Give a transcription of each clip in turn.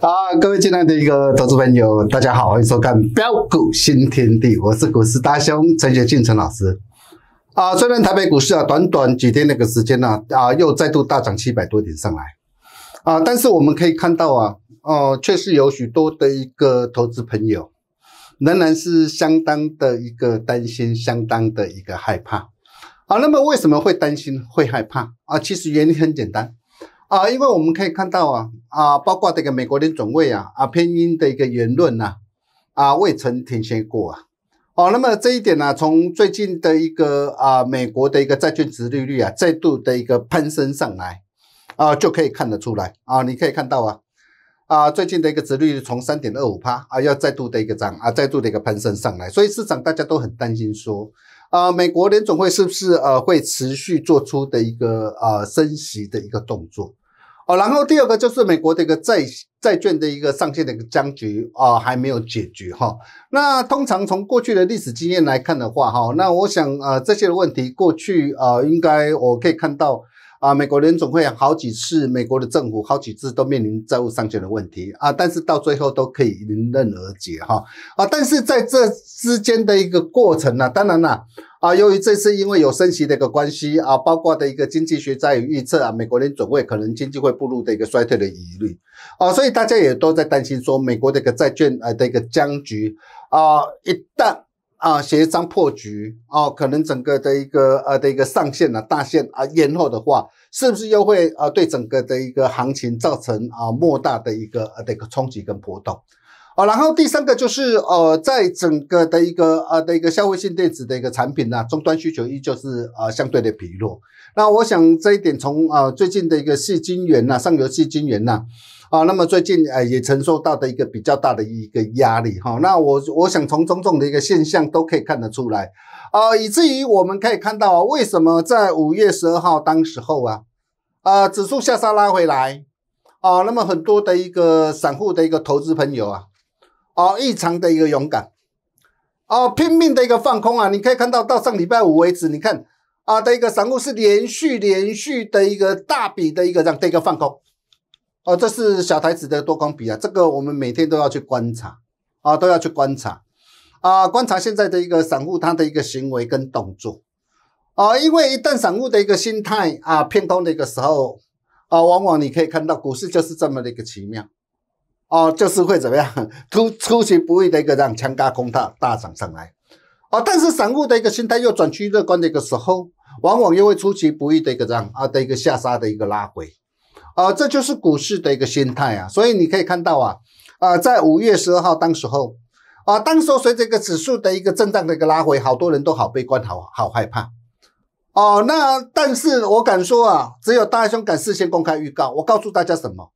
啊，各位进来的一个投资朋友，大家好，欢迎收看《标股新天地》，我是股市大兄陈学俊陈老师。啊，虽然台北股市啊，短短几天那个时间呢，啊，又再度大涨七百多点上来。啊，但是我们可以看到啊，哦，确实有许多的一个投资朋友仍然是相当的一个担心，相当的一个害怕。啊，那么为什么会担心、会害怕啊？其实原因很简单，啊，因为我们可以看到啊。啊，包括这个美国联准会啊啊偏鹰的一个言论呐、啊未曾停歇过啊。哦，那么这一点呢，从最近的一个啊美国的一个债券值利率啊再度的一个攀升上来啊，就可以看得出来啊。你可以看到啊啊最近的一个值利率从三点二五帕啊要再度的一个涨啊，再度的一个攀升上来，所以市场大家都很担心说啊，美国联准会是不是呃会持续做出的一个呃升息的一个动作。好，然后第二个就是美国的一个债债券的一个上限的一个僵局啊，还没有解决哈。那通常从过去的历史经验来看的话，哈，那我想啊，这些的问题过去啊，应该我可以看到。啊，美国联总会好几次，美国的政府好几次都面临债务上限的问题啊，但是到最后都可以迎刃而解哈啊，但是在这之间的一个过程呢，当然啦，啊，由于这次因为有升息的一个关系啊，包括的一个经济学在有预测啊，美国联总会可能经济会步入的一个衰退的疑虑啊，所以大家也都在担心说美国一个债券啊的一个僵局啊，一旦。啊，协商破局哦，可能整个的一个呃的一个上限啊大限啊，延后的话，是不是又会啊对整个的一个行情造成啊莫大的一个呃的一个冲击跟波动？然后第三个就是呃，在整个的一个呃的一个消费性电子的一个产品呢，终端需求依旧是呃相对的疲弱。那我想这一点从啊最近的一个细金源呐，上游细金源呐啊，那么最近呃也承受到的一个比较大的一个压力哈。那我我想从种种的一个现象都可以看得出来啊，以至于我们可以看到为什么在五月十二号当时候啊啊指数下杀拉回来啊，那么很多的一个散户的一个投资朋友啊。哦，异常的一个勇敢，哦，拼命的一个放空啊！你可以看到，到上礼拜五为止，你看啊的一个散户是连续连续的一个大笔的一个这样的一个放空，哦，这是小台子的多空笔啊，这个我们每天都要去观察啊，都要去观察啊，观察现在的一个散户他的一个行为跟动作啊，因为一旦散户的一个心态啊偏空的一个时候啊，往往你可以看到股市就是这么的一个奇妙。哦，就是会怎么样 出出其不意的一个让强加空大大涨上来，啊，但是散户的一个心态又转趋乐观的一个时候，往往又会出其不意的一个让啊的一个下杀的一个拉回，啊，这就是股市的一个心态啊，所以你可以看到啊，啊，在五月十二号当时候，啊，当时候随着一个指数的一个震荡的一个拉回，好多人都好悲观，好好害怕，哦，那但是我敢说啊，只有大兄敢事先公开预告，我告诉大家什么，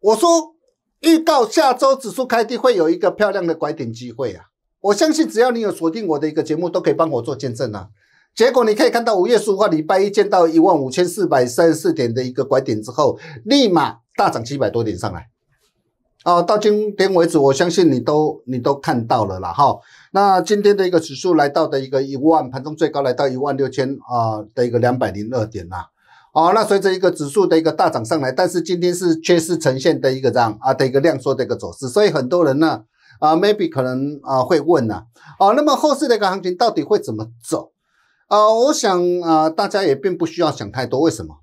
我说。预告下周指数开低会有一个漂亮的拐点机会啊！我相信只要你有锁定我的一个节目，都可以帮我做见证啊！结果你可以看到五月十五号礼拜一见到一万五千四百三十四点的一个拐点之后，立马大涨七百多点上来。哦，到今天为止，我相信你都你都看到了啦哈。那今天的一个指数来到的一个一万，盘中最高来到一万六千啊的一个两百零二点啦。哦，那随着一个指数的一个大涨上来，但是今天是却是呈现的一个这样啊的一个量缩的一个走势，所以很多人呢啊 maybe 可能啊会问呢，哦，那么后市的一个行情到底会怎么走？啊，我想啊大家也并不需要想太多，为什么？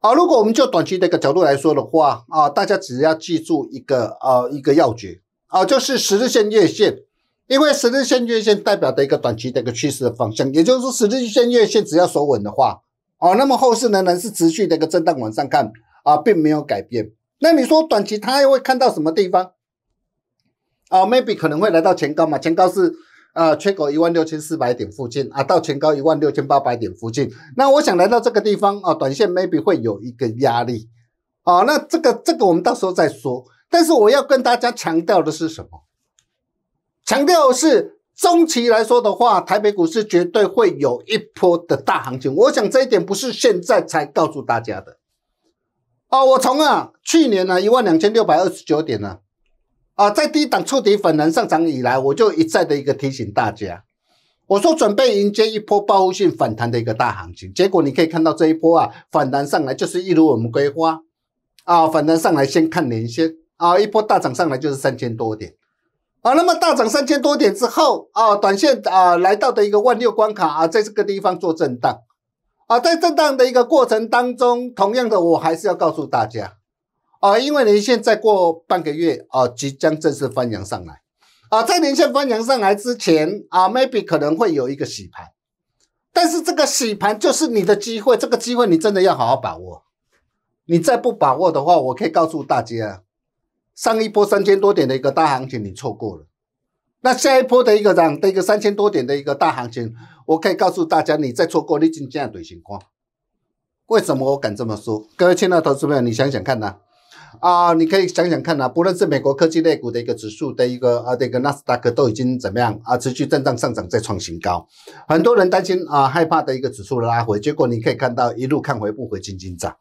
啊，如果我们就短期的一个角度来说的话，啊，大家只要记住一个啊一个要诀啊，就是十日线月线，因为十日线月线代表的一个短期的一个趋势的方向，也就是说十日线月线只要守稳的话。哦，那么后市仍然是持续的一个震荡往上看啊，并没有改变。那你说短期它又会看到什么地方？啊，maybe 可能会来到前高嘛？前高是呃缺口一万六千四百点附近啊，到前高一万六千八百点附近。那我想来到这个地方啊，短线 maybe 会有一个压力啊。那这个这个我们到时候再说。但是我要跟大家强调的是什么？强调是。中期来说的话，台北股市绝对会有一波的大行情。我想这一点不是现在才告诉大家的。啊，我从啊去年呢一万两千六百二十九点呢，啊在低档触底反弹上涨以来，我就一再的一个提醒大家，我说准备迎接一波报复性反弹的一个大行情。结果你可以看到这一波啊反弹上来，就是一如我们规划，啊反弹上来先看年线，啊一波大涨上来就是三千多点。啊，那么大涨三千多点之后啊，短线啊来到的一个万六关卡啊，在这个地方做震荡啊，在震荡的一个过程当中，同样的我还是要告诉大家啊，因为连线再过半个月啊，即将正式翻扬上来啊，在连线翻扬上来之前啊，maybe 可能会有一个洗盘，但是这个洗盘就是你的机会，这个机会你真的要好好把握，你再不把握的话，我可以告诉大家。上一波三千多点的一个大行情，你错过了。那下一波的一个涨的一个三千多点的一个大行情，我可以告诉大家，你再错过，你已经这样对情况？为什么我敢这么说？各位亲爱的投资朋友，你想想看呐，啊，你可以想想看呐，不论是美国科技类股的一个指数的一个啊，这个纳斯达克都已经怎么样啊，持续震荡上涨在创新高。很多人担心啊害怕的一个指数的拉回，结果你可以看到一路看回不回，仅仅涨。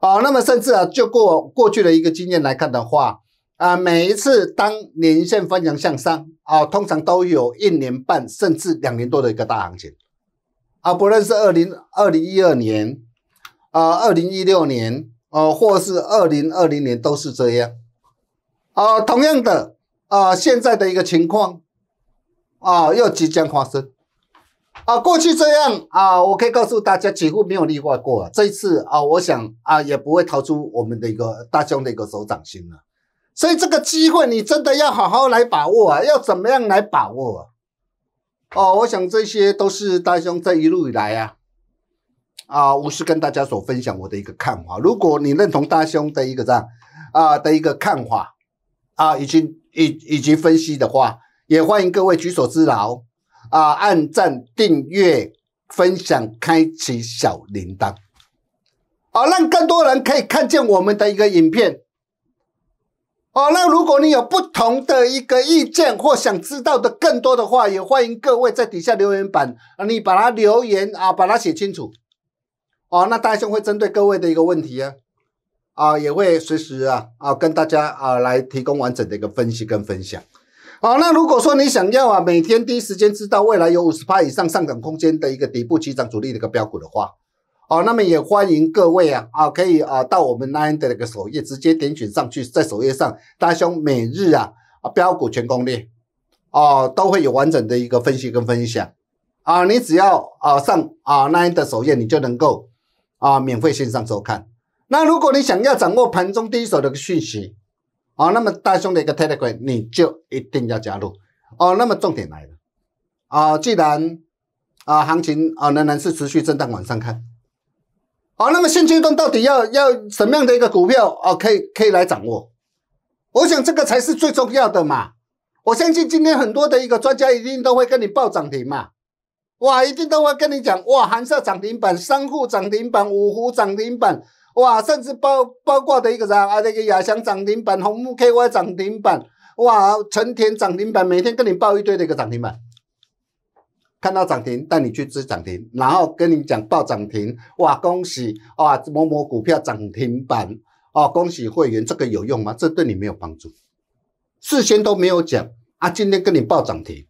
啊，那么甚至啊，就过过去的一个经验来看的话。啊，每一次当年线翻扬向上，啊，通常都有一年半甚至两年多的一个大行情，啊，不论是二零二零一二年，啊，二零一六年，哦，或是二零二零年，都是这样，啊，同样的，啊，现在的一个情况，啊，又即将发生，啊，过去这样，啊，我可以告诉大家，几乎没有例外过，这一次啊，我想啊，也不会逃出我们的一个大众的一个手掌心了。所以这个机会，你真的要好好来把握啊！要怎么样来把握？哦，我想这些都是大兄这一路以来啊，啊，我是跟大家所分享我的一个看法。如果你认同大兄的一个这样啊的一个看法啊，以及以以及分析的话，也欢迎各位举手之劳啊，按赞、订阅、分享、开启小铃铛，啊，让更多人可以看见我们的一个影片。哦，那如果你有不同的一个意见或想知道的更多的话，也欢迎各位在底下留言板啊，你把它留言啊，把它写清楚。哦，那大兄会针对各位的一个问题啊，啊，也会随时啊啊跟大家啊来提供完整的一个分析跟分享。哦，那如果说你想要啊，每天第一时间知道未来有五十以上上涨空间的一个底部起涨主力的一个标股的话。好，那么也欢迎各位啊啊，可以啊到我们 Nine 的那个首页，直接点选上去，在首页上，大兄每日啊啊标股全攻略，哦都会有完整的一个分析跟分享啊，你只要啊上啊 Nine 的首页，你就能够啊免费线上收看。那如果你想要掌握盘中第一手的讯息，哦，那么大兄的一个 Telegram 你就一定要加入哦。那么重点来了，啊，既然啊行情啊仍然是持续震荡往上看。好，那么现阶段到底要要什么样的一个股票啊？可以可以来掌握？我想这个才是最重要的嘛。我相信今天很多的一个专家一定都会跟你报涨停嘛。哇，一定都会跟你讲哇，韩社涨停板、三户涨停板、五湖涨停板，哇，甚至包包括的一个啥啊，那个亚翔涨停板、红木 KY 涨停板，哇，成田涨停板，每天跟你报一堆的一个涨停板。看到涨停带你去追涨停，然后跟你讲报涨停，哇恭喜哇某某股票涨停板哦恭喜会员，这个有用吗？这对你没有帮助，事先都没有讲啊，今天跟你报涨停，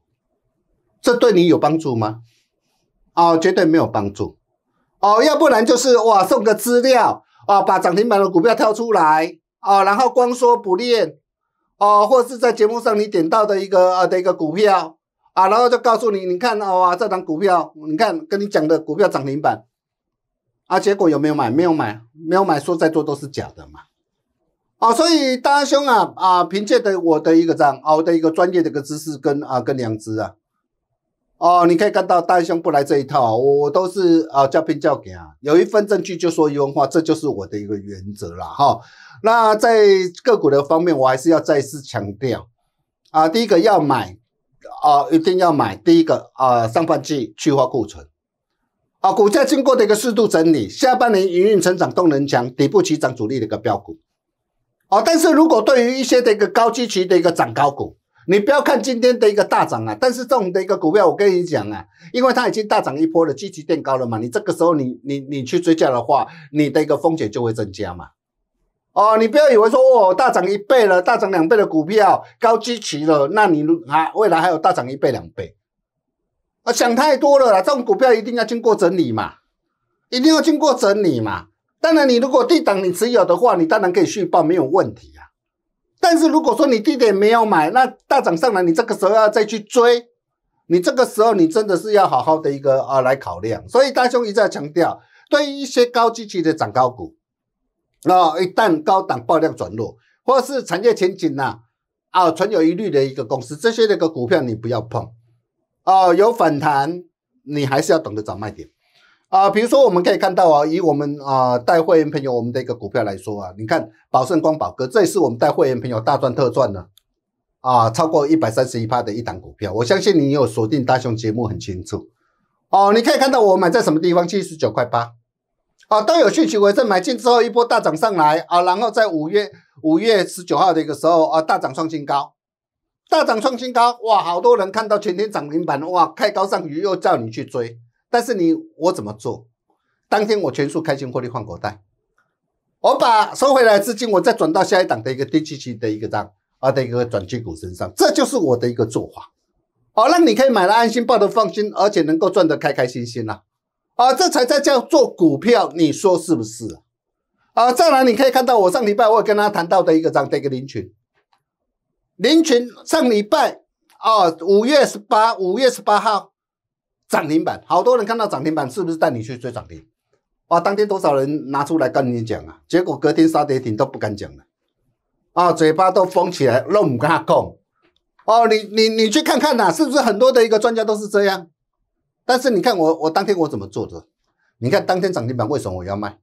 这对你有帮助吗？哦绝对没有帮助哦，要不然就是哇送个资料哦，把涨停板的股票挑出来哦，然后光说不练哦，或者是在节目上你点到的一个呃的一个股票。啊，然后就告诉你，你看啊，哇，这档股票，你看跟你讲的股票涨停板，啊，结果有没有买？没有买，没有买，说再多都是假的嘛。啊，所以大兄啊，啊，凭借的我的一个样，我的一个专业的个知识跟啊跟良知啊，哦，你可以看到大兄不来这一套，我我都是啊叫凭叫给啊，有一份证据就说一文话，这就是我的一个原则啦哈。那在个股的方面，我还是要再次强调啊，第一个要买。啊，一定要买第一个啊，上半季去化库存啊，股价经过的一个适度整理，下半年营运成长动能强，底部起涨主力的一个标股啊。但是如果对于一些的一个高基期的一个涨高股，你不要看今天的一个大涨啊，但是这种的一个股票，我跟你讲啊，因为它已经大涨一波了，基期变高了嘛，你这个时候你你你去追加的话，你的一个风险就会增加嘛。哦，你不要以为说哦大涨一倍了，大涨两倍的股票高基期了，那你啊未来还有大涨一倍两倍？啊想太多了啦，这种股票一定要经过整理嘛，一定要经过整理嘛。当然你如果低档你持有的话，你当然可以续报没有问题啊。但是如果说你低点没有买，那大涨上来你这个时候要再去追，你这个时候你真的是要好好的一个啊来考量。所以大兄一再强调，对于一些高基期的涨高股。那一旦高档爆量转弱，或是产业前景呐，啊，存有疑虑的一个公司，这些那个股票你不要碰。啊，有反弹你还是要懂得找卖点。啊，比如说我们可以看到啊，以我们啊带会员朋友我们的一个股票来说啊，你看宝盛光宝哥，这也是我们带会员朋友大赚特赚的。啊，超过一百三十一趴的一档股票，我相信你有锁定大熊节目很清楚。哦，你可以看到我买在什么地方，七十九块八。啊，都有讯息为证，买进之后一波大涨上来啊，然后在五月五月十九号的一个时候啊，大涨创新高，大涨创新高，哇，好多人看到全天涨停板，哇，开高上鱼又叫你去追，但是你我怎么做？当天我全数开新获利换口袋，我把收回来资金我再转到下一档的一个低周期的一个账啊的一个转基股身上，这就是我的一个做法，好，让你可以买了安心，抱得放心，而且能够赚得开开心心啦。啊，这才在叫做股票，你说是不是啊？啊，再来你可以看到，我上礼拜我有跟他谈到的一个涨的一个林群，林群上礼拜啊，五月十八，五月十八号涨停板，好多人看到涨停板，是不是带你去追涨停？啊，当天多少人拿出来跟你讲啊？结果隔天杀跌停都不敢讲了，啊，嘴巴都封起来，都跟他讲。哦，你你你去看看呐，是不是很多的一个专家都是这样？但是你看我，我当天我怎么做的？你看当天涨停板为什么我要卖？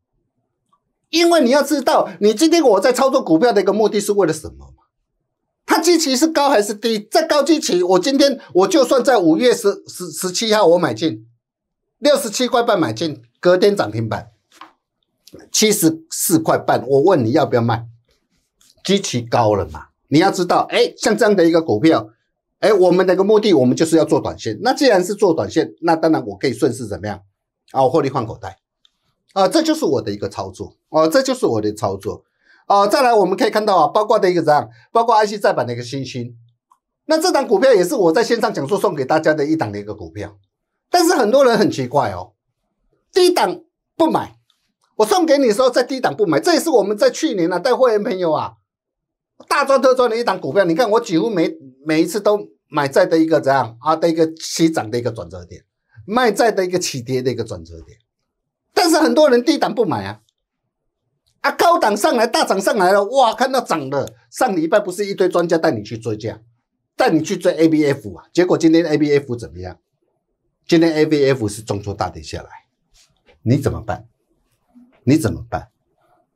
因为你要知道，你今天我在操作股票的一个目的是为了什么嘛？它基期是高还是低？在高基期，我今天我就算在五月十十十七号我买进六十七块半买进，隔天涨停板七十四块半，我问你要不要卖？基期高了嘛？你要知道，哎，像这样的一个股票。哎，我们的一个目的，我们就是要做短线。那既然是做短线，那当然我可以顺势怎么样啊？获利换口袋啊，这就是我的一个操作啊，这就是我的操作啊。再来，我们可以看到啊，包括的一个怎样，包括 I C 再版的一个新星。那这档股票也是我在线上讲座送给大家的一档的一个股票。但是很多人很奇怪哦，低档不买，我送给你的时候在低档不买，这也是我们在去年啊带货员朋友啊。大赚特赚的一档股票，你看我几乎每每一次都买在的一个怎样啊的一个起涨的一个转折点，卖在的一个起跌的一个转折点。但是很多人低档不买啊，啊高档上来大涨上来了，哇看到涨了。上礼拜不是一堆专家带你去追价，带你去追 A B F 啊，结果今天 A B F 怎么样？今天 A B F 是中出大跌下来，你怎么办？你怎么办？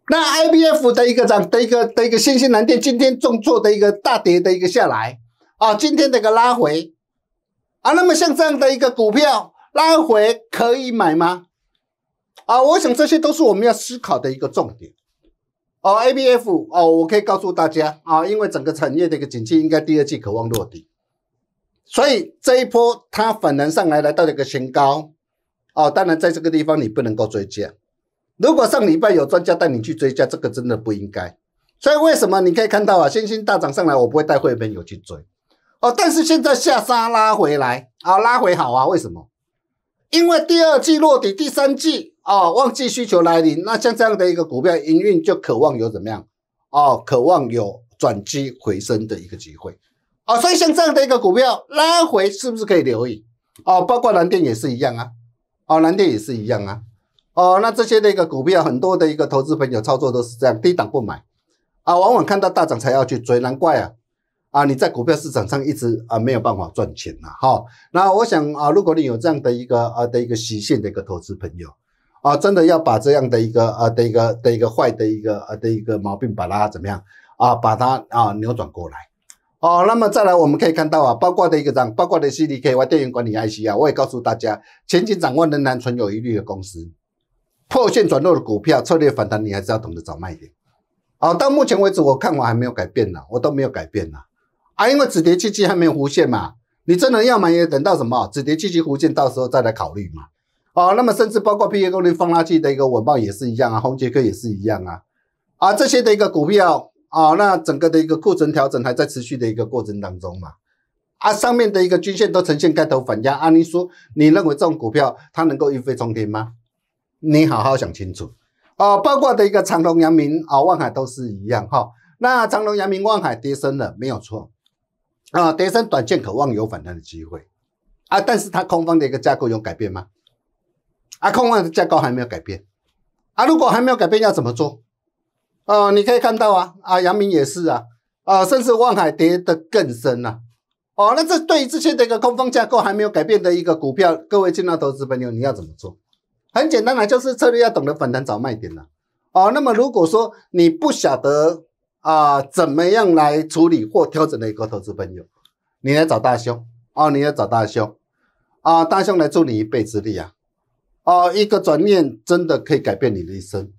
那 IBF 的一个涨，的一个的一个新兴蓝电今天重挫的一个大跌的一个下来，啊，今天的一个拉回，啊，那么像这样的一个股票拉回可以买吗？啊，我想这些都是我们要思考的一个重点。哦 a b f 哦，我可以告诉大家，啊，因为整个产业的一个景气应该第二季可望落地，所以这一波它反弹上来来到一个新高，哦，当然在这个地方你不能够追加，如果上礼拜有专家带你去追加，这个真的不应该。所以为什么你可以看到啊，星星大涨上来，我不会带会员友去追哦。但是现在下沙拉回来，好拉回好啊。为什么？因为第二季落底，第三季哦旺季需求来临，那像这样的一个股票营运就渴望有怎么样哦，渴望有转机回升的一个机会哦。所以像这样的一个股票拉回是不是可以留意哦？包括蓝电也是一样啊，哦蓝电也是一样啊。哦，那这些的一个股票，很多的一个投资朋友操作都是这样，低档不买，啊，往往看到大涨才要去追，难怪啊，啊，你在股票市场上一直啊没有办法赚钱呐，哈，那我想啊，如果你有这样的一个啊的一个习性的一个投资朋友，啊，真的要把这样的一个啊的一个的一个坏的一个啊的一个毛病把它怎么样啊，把它啊扭转过来，哦，那么再来我们可以看到啊，包括的一个涨，包括的 CDKY 电源管理 IC 啊，我也告诉大家，前景展望仍然存有疑虑的公司。破线转弱的股票，策略反弹，你还是要懂得找卖点。啊，到目前为止，我看法还没有改变呢，我都没有改变呢。啊，因为止跌契机还没有浮现嘛，你真的要买也等到什么止跌契机浮现，到时候再来考虑嘛。啊，那么甚至包括 P A 功率放垃圾的一个稳报也是一样啊，宏杰科也是一样啊。啊，这些的一个股票，啊，那整个的一个库存调整还在持续的一个过程当中嘛。啊，上面的一个均线都呈现盖头反压，啊，你说你认为这种股票它能够一飞冲天吗？你好好想清楚哦，包括的一个长隆、阳明、啊、望海都是一样哈。那长隆、阳明、望海跌深了，没有错啊，跌深短线渴望有反弹的机会啊。但是它空方的一个架构有改变吗？啊，空方的架构还没有改变啊。如果还没有改变，要怎么做？哦，你可以看到啊，啊，阳明也是啊，啊，甚至望海跌得更深啊。哦。那这对于这些的一个空方架构还没有改变的一个股票，各位进来投资朋友，你要怎么做？很简单的，就是策略要懂得反弹找卖点了哦。那么如果说你不晓得啊怎么样来处理或调整的一个投资朋友，你要找大兄哦，你要找大兄啊，大兄来助你一臂之力啊哦，一个转念真的可以改变你的一生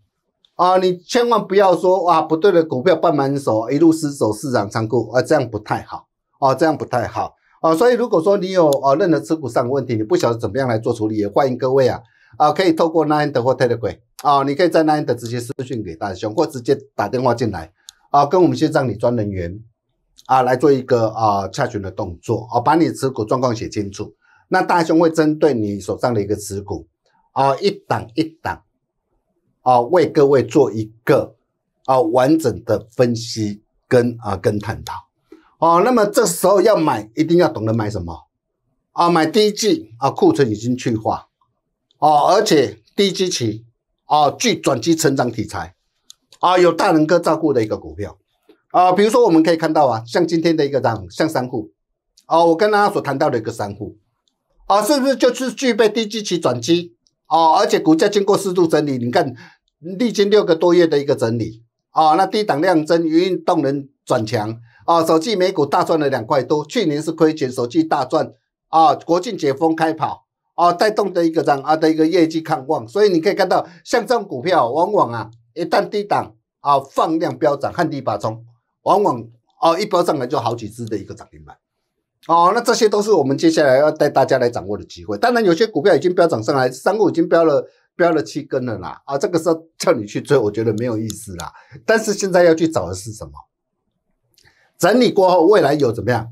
啊！你千万不要说哇不对的股票半满手一路失守市场仓沽啊，这样不太好啊，这样不太好啊。所以如果说你有啊任何持股上的问题，你不晓得怎么样来做处理，也欢迎各位啊。啊，可以透过 Nine 的或 Telegram，啊，你可以在 Nine 的直接私讯给大雄，或直接打电话进来，啊，跟我们线上理专人员，啊，来做一个啊洽询的动作，啊，把你持股状况写清楚，那大雄会针对你手上的一个持股，啊，一档一档，啊，为各位做一个啊完整的分析跟啊跟探讨，哦，那么这时候要买，一定要懂得买什么，啊，买一季啊，库存已经去化。哦，而且低基期，啊，具转机成长题材，啊，有大能哥照顾的一个股票，啊，比如说我们可以看到啊，像今天的一个涨，像三户，啊，我跟大家所谈到的一个三户，啊，是不是就是具备低基期转机，啊，而且股价经过适度整理，你看，历经六个多月的一个整理，啊，那低档量增，云动能转强，啊，首季每股大赚了两块多，去年是亏钱，首季大赚，啊，国庆解封开跑。啊，带动的一个涨啊的一个业绩看望，所以你可以看到，像这种股票往往啊，一旦低档啊放量飙涨，看地拔冲，往往哦一飙上来就好几只的一个涨停板。哦，那这些都是我们接下来要带大家来掌握的机会。当然，有些股票已经飙涨上来，三个已经飙了飙了七根了啦。啊，这个时候叫你去追，我觉得没有意思啦。但是现在要去找的是什么？整理过后，未来有怎么样？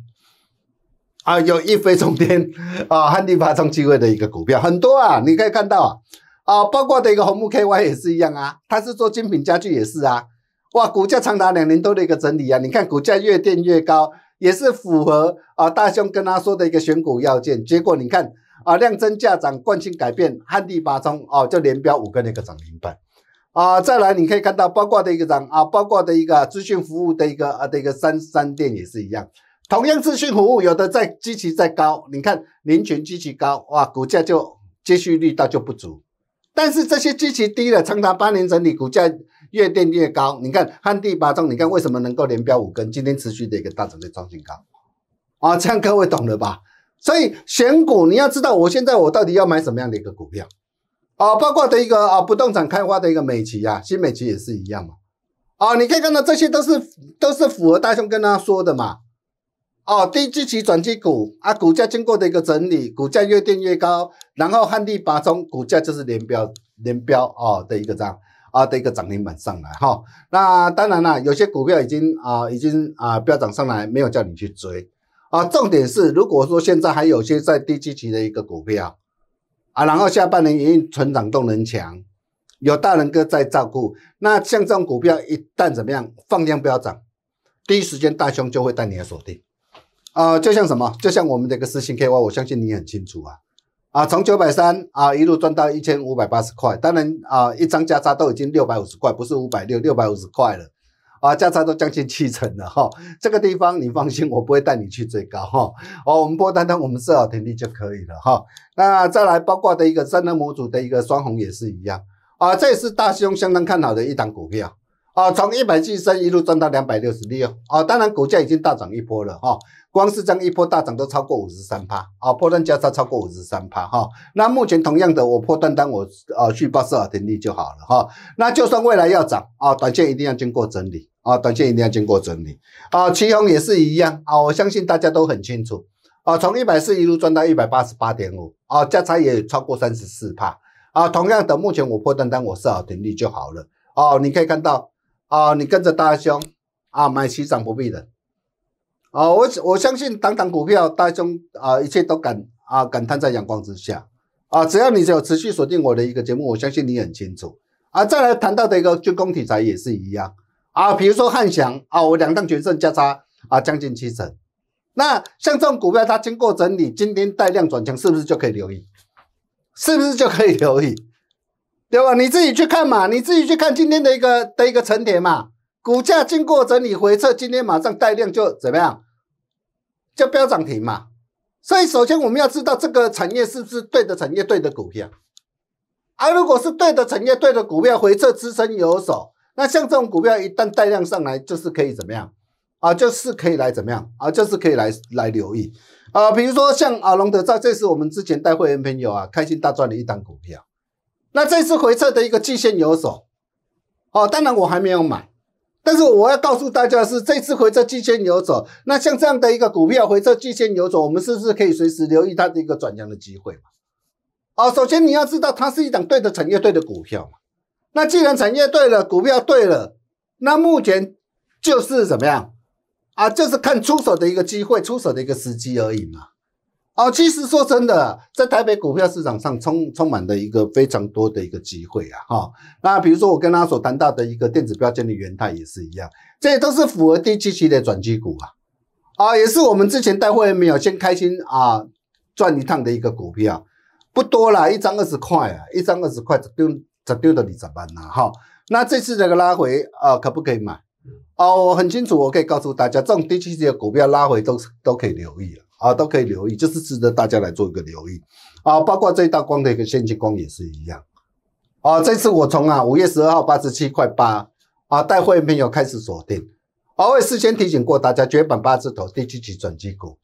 啊，有一飞冲天，啊，汉地拔冲机会的一个股票很多啊，你可以看到啊，啊，包括的一个红木 KY 也是一样啊，它是做精品家具也是啊，哇，股价长达两年多的一个整理啊，你看股价越垫越高，也是符合啊大兄跟他说的一个选股要件，结果你看啊量增价涨惯性改变汉地八中哦就连标五个那个涨停板，啊，再来你可以看到包括的一个涨啊，包括的一个资讯服务的一个啊的一个三三店也是一样。同样咨询服务，有的在基期在高，你看林全基期高哇，股价就接续力道就不足。但是这些基期低了，长达八年，整理，股价越垫越高。你看汉地八中，你看为什么能够连标五根，今天持续的一个大主力创新高啊！这样各位懂了吧？所以选股你要知道，我现在我到底要买什么样的一个股票啊？包括的一个啊，不动产开发的一个美琪啊，新美琪也是一样嘛。啊，你可以看到这些都是都是符合大雄跟他说的嘛。哦，低基期转机股啊，股价经过的一个整理，股价越垫越高，然后汉地拔中股价就是连标连标啊的一个涨啊的一个涨停板上来哈。那当然啦，有些股票已经啊已经啊飙涨上来，没有叫你去追啊。重点是，如果说现在还有些在低基期的一个股票啊，然后下半年因为成长动能强，有大人哥在照顾，那像这种股票一旦怎么样放量飙涨，第一时间大兄就会带你来锁定。啊，就像什么？就像我们的一个四星 K Y，我相信你很清楚啊。啊，从九百三啊一路赚到一千五百八十块，当然啊，一张家差都已经六百五十块，不是五百六，六百五十块了。啊，家差都将近七成了哈。这个地方你放心，我不会带你去最高哈。哦，我们不单单我们设好田地就可以了哈。那再来包括的一个三能模组的一个双红也是一样啊，这也是大兄相当看好的一档股票啊，从一百七升一路赚到两百六十六啊，当然股价已经大涨一波了哈。光是这一波大涨都超过五十三趴啊，破断价差超过五十三趴哈。那目前同样的，我破断单我啊去报四号停利就好了啊。那就算未来要涨啊，短线一定要经过整理啊，短线一定要经过整理啊。旗宏也是一样啊，我相信大家都很清楚啊，从一百四一路赚到一百八十八点五啊，价差也超过三十四趴啊。同样的，目前我破断单我四号停利就好了哦。你可以看到哦，你跟着大兄啊买旗涨不必的。啊，我我相信，当当股票，大众啊，一切都敢啊，敢摊在阳光之下啊。只要你有持续锁定我的一个节目，我相信你很清楚啊。再来谈到的一个军工题材也是一样啊，比如说汉翔啊，我两档全胜加差啊，将近七成。那像这种股票，它经过整理，今天带量转强，是不是就可以留意？是不是就可以留意？对吧？你自己去看嘛，你自己去看今天的一个的一个成点嘛，股价经过整理回撤，今天马上带量就怎么样？就标涨停嘛，所以首先我们要知道这个产业是不是对的产业，对的股票。啊，如果是对的产业，对的股票，回撤支撑有手，那像这种股票一旦带量上来，就是可以怎么样？啊，就是可以来怎么样？啊，就是可以来来留意。啊，比如说像啊龙德照，这是我们之前带会员朋友啊开心大赚的一单股票。那这次回撤的一个季线有手，哦，当然我还没有买。但是我要告诉大家的是，这次回撤季线游走，那像这样的一个股票回撤季线游走，我们是不是可以随时留意它的一个转阳的机会嘛？哦，首先你要知道它是一档对的产业对的股票嘛。那既然产业对了，股票对了，那目前就是怎么样啊？就是看出手的一个机会，出手的一个时机而已嘛。哦，其实说真的，在台北股票市场上充充满了一个非常多的一个机会啊，哈。那比如说我跟他所谈到的一个电子标签的元泰也是一样，这都是符合低周期的转基股啊，啊，也是我们之前带货没有先开心啊，赚一趟的一个股票，不多啦，一张二十块啊，一张二十块，只丢只丢到你怎么办呢？哈，那这次这个拉回啊，可不可以买？哦，我很清楚，我可以告诉大家，这种低周期的股票拉回都都可以留意了。啊，都可以留意，就是值得大家来做一个留意，啊，包括这一道光的一个先机光也是一样，啊，这次我从啊五月十二号八十七块八，啊，带会员朋友开始锁定，啊，我事先提醒过大家，绝版八字头第七级转机股，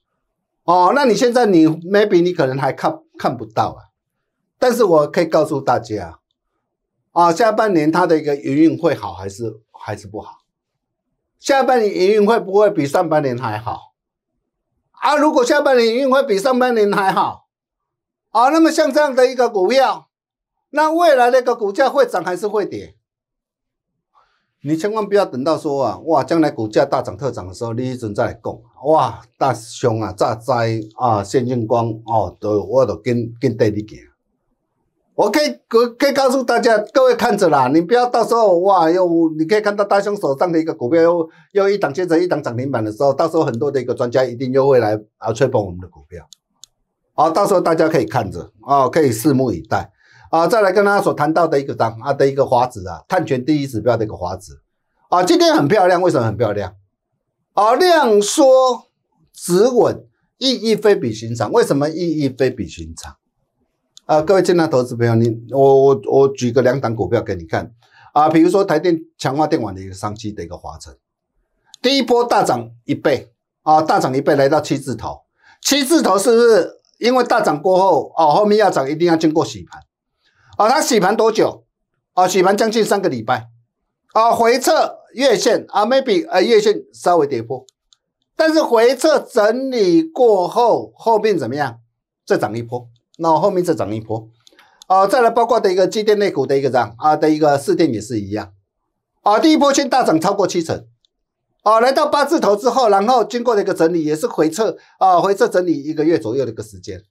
哦，那你现在你 maybe 你可能还看看不到啊，但是我可以告诉大家，啊，下半年它的一个营运会好还是还是不好，下半年营运会不会比上半年还好？啊，如果下半年运会比上半年还好，啊，那么像这样的一个股票，那未来那个股价会涨还是会跌？你千万不要等到说啊，哇，将来股价大涨特涨的时候，你一直再来讲，哇，大熊啊，大灾啊，现金光哦，都我都跟跟跟带你行。我可以可可以告诉大家，各位看着啦，你不要到时候哇，又你可以看到大兄手上的一个股票又又一档接着一档涨停板的时候，到时候很多的一个专家一定又会来啊吹捧我们的股票。好，到时候大家可以看着啊，可以拭目以待啊。再来跟大家所谈到的一个单啊的一个华指啊，探权第一指标的一个华指啊，今天很漂亮，为什么很漂亮？啊，量缩，止稳，意义非比寻常。为什么意义非比寻常？呃，各位重大投资朋友，你我我我举个两档股票给你看啊，比如说台电强化电网的一个商机的一个华晨，第一波大涨一倍啊，大涨一倍来到七字头，七字头是不是因为大涨过后啊，后面要涨一定要经过洗盘啊？它洗盘多久啊？洗盘将近三个礼拜啊，回撤月线啊，maybe 呃月线稍微跌破，但是回撤整理过后后面怎么样？再涨一波。那后面再涨一波，啊，再来包括的一个机电类股的一个涨啊的一个市电也是一样，啊，第一波先大涨超过七成，啊，来到八字头之后，然后经过了一个整理，也是回撤啊，回撤整理一个月左右的一个时间，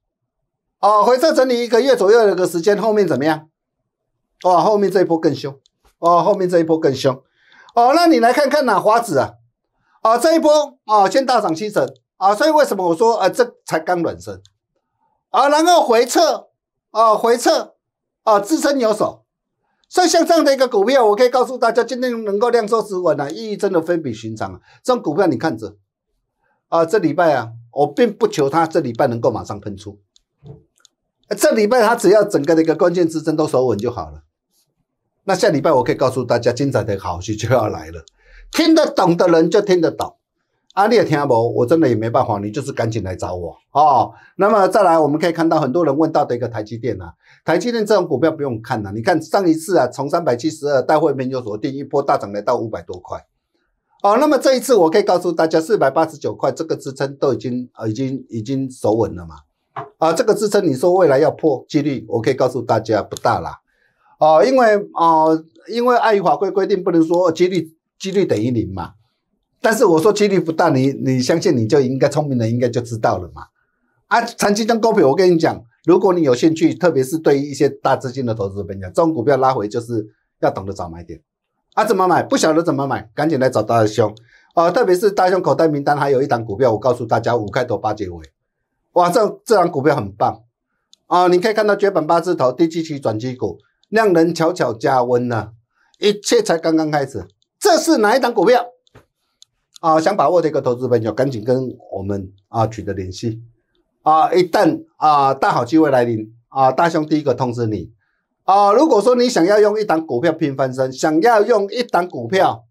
啊，回撤整理一个月左右的一个时间，后面怎么样？哇，后面这一波更凶，哦，后面这一波更凶，哦，那你来看看哪华子啊，啊，这一波啊先大涨七成啊，所以为什么我说呃这才刚暖身？啊，然后回撤，啊，回撤，啊，支撑有手。所以像这样的一个股票，我可以告诉大家，今天能够量缩止稳啊，意义真的非比寻常啊。这种股票你看着，啊，这礼拜啊，我并不求它这礼拜能够马上喷出，这礼拜它只要整个的一个关键支撑都守稳就好了。那下礼拜我可以告诉大家，精彩的好戏就要来了。听得懂的人就听得懂。啊，你也听不，我真的也没办法，你就是赶紧来找我哦。那么再来，我们可以看到很多人问到的一个台积电啊，台积电这种股票不用看了，你看上一次啊，从三百七十二带货面就锁定一波大涨，来到五百多块。哦，那么这一次我可以告诉大家，四百八十九块这个支撑都已经呃已经已经守稳了嘛。啊，这个支撑你说未来要破，几率我可以告诉大家不大啦。哦，因为哦因为碍于法规规定，不能说几率几率等于零嘛。但是我说几率不大，你你相信你就应该聪明的应该就知道了嘛。啊，长期江高品，我跟你讲，如果你有兴趣，特别是对于一些大资金的投资，我跟你讲，这种股票拉回就是要懂得找买点。啊，怎么买？不晓得怎么买，赶紧来找大兄。啊，特别是大兄口袋名单还有一档股票，我告诉大家，五开头八结尾，哇，这这档股票很棒。啊，你可以看到绝版八字头，第七期转机股，让人悄悄加温呢，一切才刚刚开始。这是哪一档股票？啊，想把握这个投资朋友，赶紧跟我们啊取得联系啊！一旦啊大好机会来临啊，大兄第一个通知你啊。如果说你想要用一档股票拼翻身，想要用一档股票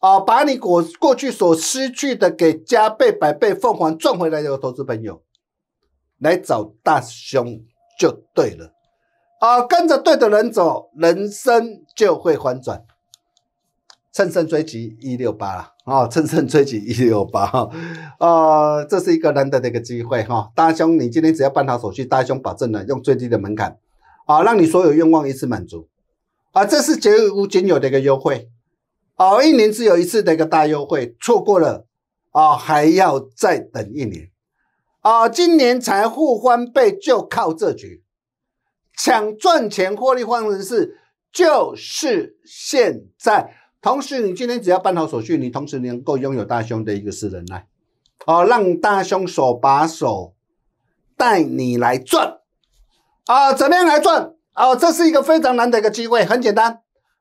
啊，把你过过去所失去的给加倍百倍凤凰赚回来的投资朋友，来找大兄就对了啊！跟着对的人走，人生就会反转。乘胜追击一六八啊！哦，趁胜追击一六八哈！哦，这是一个难得的一个机会哈！大兄，你今天只要办好手续，大兄保证了用最低的门槛啊，让你所有愿望一次满足啊！这是绝无仅有的一个优惠啊！一年只有一次的一个大优惠，错过了啊还要再等一年啊！今年财富翻倍就靠这局，抢赚钱获利方程式就是现在。同时，你今天只要办好手续，你同时能够拥有大胸的一个私人来，哦，让大胸手把手带你来赚，啊，怎么样来赚？哦，这是一个非常难的一个机会，很简单，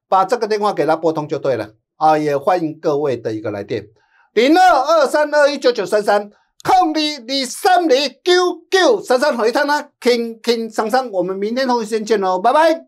把这个电话给他拨通就对了，啊，也欢迎各位的一个来电，零二二三二一九九三三空里里三里九九三三回他呢，听听桑桑，我们明天同一时间见喽，拜拜。